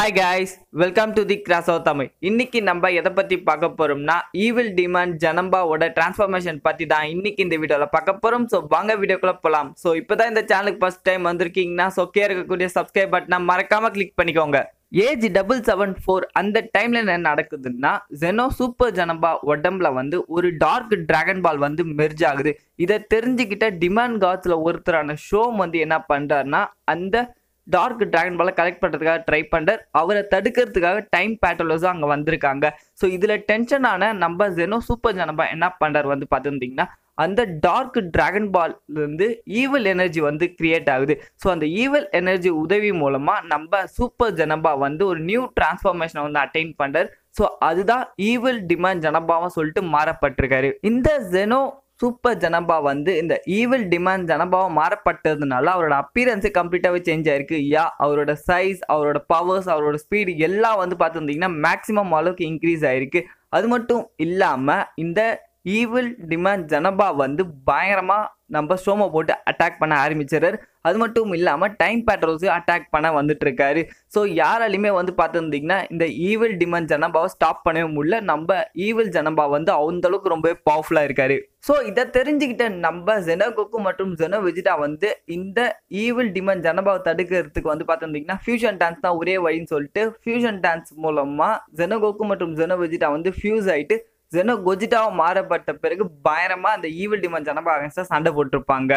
hi guys welcome to the cross of Tamil இன்னைக்கு நம்ம எதை பத்தி பார்க்க போறோம்னா ஈவில் டிமாண்ட் ஜனம்பாவோட டிரான்ஸ்ஃபர்மேஷன் பத்தி தான் இன்னைக்கு இந்த வீடியோவில் பார்க்க போறோம் ஸோ வாங்க வீடியோக்குள்ள போகலாம் ஸோ இப்போதான் இந்த சேனலுக்கு ஃபர்ஸ்ட் டைம் வந்திருக்கீங்கன்னா சொக்கே இருக்கக்கூடிய சப்ஸ்கிரைப் பட்டனை மறக்காம கிளிக் பண்ணிக்கோங்க ஏஜ் டபுள் செவன் ஃபோர் அந்த டைம்ல என்ன நடக்குதுன்னா ஜெனோ சூப்பர் ஜனம்பா உடம்புல வந்து ஒரு டார்க் டிராகன் பால் வந்து மெர்ஜ் ஆகுது இதை தெரிஞ்சுக்கிட்ட டிமாண்ட் காட்ஸ்ல ஒருத்தரான ஷோ வந்து என்ன பண்றாருன்னா அந்த டார்க் டிராகன் பாலை கலெக்ட் பண்ணுறதுக்காக ட்ரை பண்ணுறார் அவரை தடுக்கிறதுக்காக டைம் பேட்டலோஸும் அங்கே வந்திருக்காங்க ஸோ இதில் டென்ஷனான நம்ம ஜெனோ சூப்பர் ஜனபா என்ன பண்ணுறார் வந்து பார்த்துருந்தீங்கன்னா அந்த டார்க் டிராகன் பால்லேருந்து ஈவல் எனர்ஜி வந்து கிரியேட் ஆகுது ஸோ அந்த ஈவல் எனர்ஜி உதவி மூலமாக நம்ம சூப்பர் ஜனபா வந்து ஒரு நியூ டிரான்ஸ்ஃபார்மேஷனை வந்து அட்டைன் பண்ணுறார் ஸோ அதுதான் ஈவில் டிமாண்ட் ஜனபாவாக சொல்லிட்டு மாறப்பட்டிருக்காரு இந்த ஜெனோ சூப்பர் ஜனபா வந்து இந்த ஈவில் டிமாண்ட் ஜனபாவை மாறப்பட்டதுனால அவரோட அப்பியரன்ஸே கம்ப்ளீட்டாகவே சேஞ்ச் ஆயிருக்கு யா அவரோட சைஸ் அவரோட பவர்ஸ் அவரோட ஸ்பீடு எல்லாம் வந்து பார்த்துருந்தீங்கன்னா மேக்ஸிமம் அளவுக்கு இன்க்ரீஸ் ஆயிருக்கு அது மட்டும் இல்லாமல் இந்த ஈவில் டிமாண்ட் ஜனபா வந்து பயங்கரமாக நம்ம ஸ்டோமை போட்டு அட்டாக் பண்ண ஆரம்பிச்சிடறாரு அது மட்டும் இல்லாமல் டைம் பேட்ரோஸு அட்டாக் பண்ண வந்துட்டுருக்காரு ஸோ யாராலையுமே வந்து பார்த்துருந்தீங்கன்னா இந்த ஈவில் டிமாண்ட் ஜனபாவை ஸ்டாப் பண்ணவே முடியல நம்ம ஈவில் ஜனபா வந்து அந்தளவுக்கு ரொம்பவே பவர்ஃபுல்லாக இருக்காரு ஸோ இதை தெரிஞ்சுக்கிட்ட நம்ம ஜெனகோக்கு மற்றும் ஜெனோ விஜிடா வந்து இந்த ஈவில் டிமாண்ட் ஜனபாவை தடுக்கிறதுக்கு வந்து பார்த்துருந்தீங்கன்னா ஃபியூஷன் டான்ஸ் தான் ஒரே வழின்னு சொல்லிட்டு ஃபியூஷன் டான்ஸ் மூலமாக ஜெனகோக்கு மற்றும் ஜெனோ விஜிடா வந்து ஃபியூஸ் ஆகிட்டு ஜெனோ கொஜிட்டாவை மாறப்பட்ட பிறகு பயங்கரமாக அந்த ஈவில் டிமன் ஜனபா சண்டை போட்டிருப்பாங்க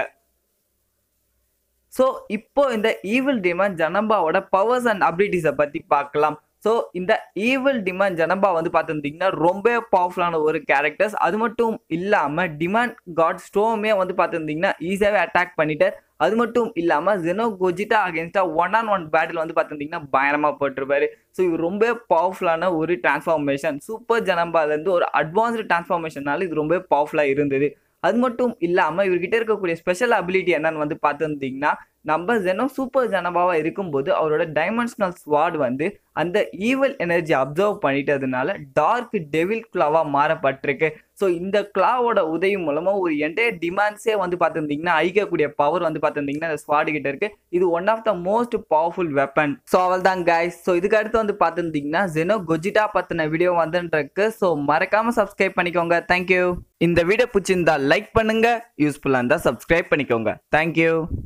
ஸோ இப்போ இந்த ஈவில் டிமன் ஜனபாவோட பவர்ஸ் அண்ட் அபிலிட்டிஸை பற்றி பார்க்கலாம் ஸோ இந்த ஈவில் டிமாண்ட் ஜனபா வந்து பார்த்துருந்தீங்கன்னா ரொம்ப பவர்ஃபுல்லான ஒரு கேரக்டர்ஸ் அது மட்டும் இல்லாமல் டிமாண்ட் காட் ஸ்டோமே வந்து பார்த்துருந்தீங்கன்னா ஈஸியாகவே அட்டாக் பண்ணிட்டு அது மட்டும் இல்லாமல் ஜெனோ கோஜிட்டா அகேன்ஸ்டாக ஒன் ஆன் ஒன் பேட்டில் வந்து பார்த்துட்டிங்கன்னா பயங்கரமாக போட்டிருப்பாரு ஸோ இது ரொம்ப பவர்ஃபுல்லான ஒரு டிரான்ஸ்ஃபார்மேஷன் சூப்பர் ஜனம்பாலேருந்து ஒரு அட்வான்ஸ்டு டிரான்ஸ்ஃபார்மேஷனால இது ரொம்ப பவர்ஃபுல்லாக இருந்தது அது மட்டும் இல்லாமல் இவர்கிட்ட இருக்கக்கூடிய ஸ்பெஷல் அபிலிட்டி என்னன்னு வந்து பார்த்துருந்தீங்கன்னா நம்ம ஜெனோ சூப்பர் ஜெனபாவாக இருக்கும்போது அவரோட டைமென்ஷனல் ஸ்வாட் வந்து அந்த ஈவல் எனர்ஜி அப்சர்வ் பண்ணிட்டதுனால டார்க் டெவில் கிளாவாக மாறப்பட்டிருக்கு ஸோ இந்த கிளாவோட உதவி மூலமாக ஒரு என்டையர் டிமாண்ட்ஸே வந்து பார்த்துருந்தீங்கன்னா அழிக்கக்கூடிய பவர் வந்து பார்த்துருந்தீங்கன்னா அந்த ஸ்வாடு கிட்ட இருக்கு இது one of the most powerful weapon so அவள் தான் கைஸ் ஸோ இதுக்கு அடுத்து வந்து பார்த்துருந்தீங்கன்னா ஜெனோ கொஜிட்டா பற்றின வீடியோ வந்துருக்கு ஸோ மறக்காமல் சப்ஸ்கிரைப் பண்ணிக்கோங்க தேங்க்யூ இந்த வீடியோ பிடிச்சிருந்தா லைக் பண்ணுங்க யூஸ்ஃபுல்லாக இருந்தால் சப்ஸ்கிரைப் பண்ணிக்கோங்க தேங்க்யூ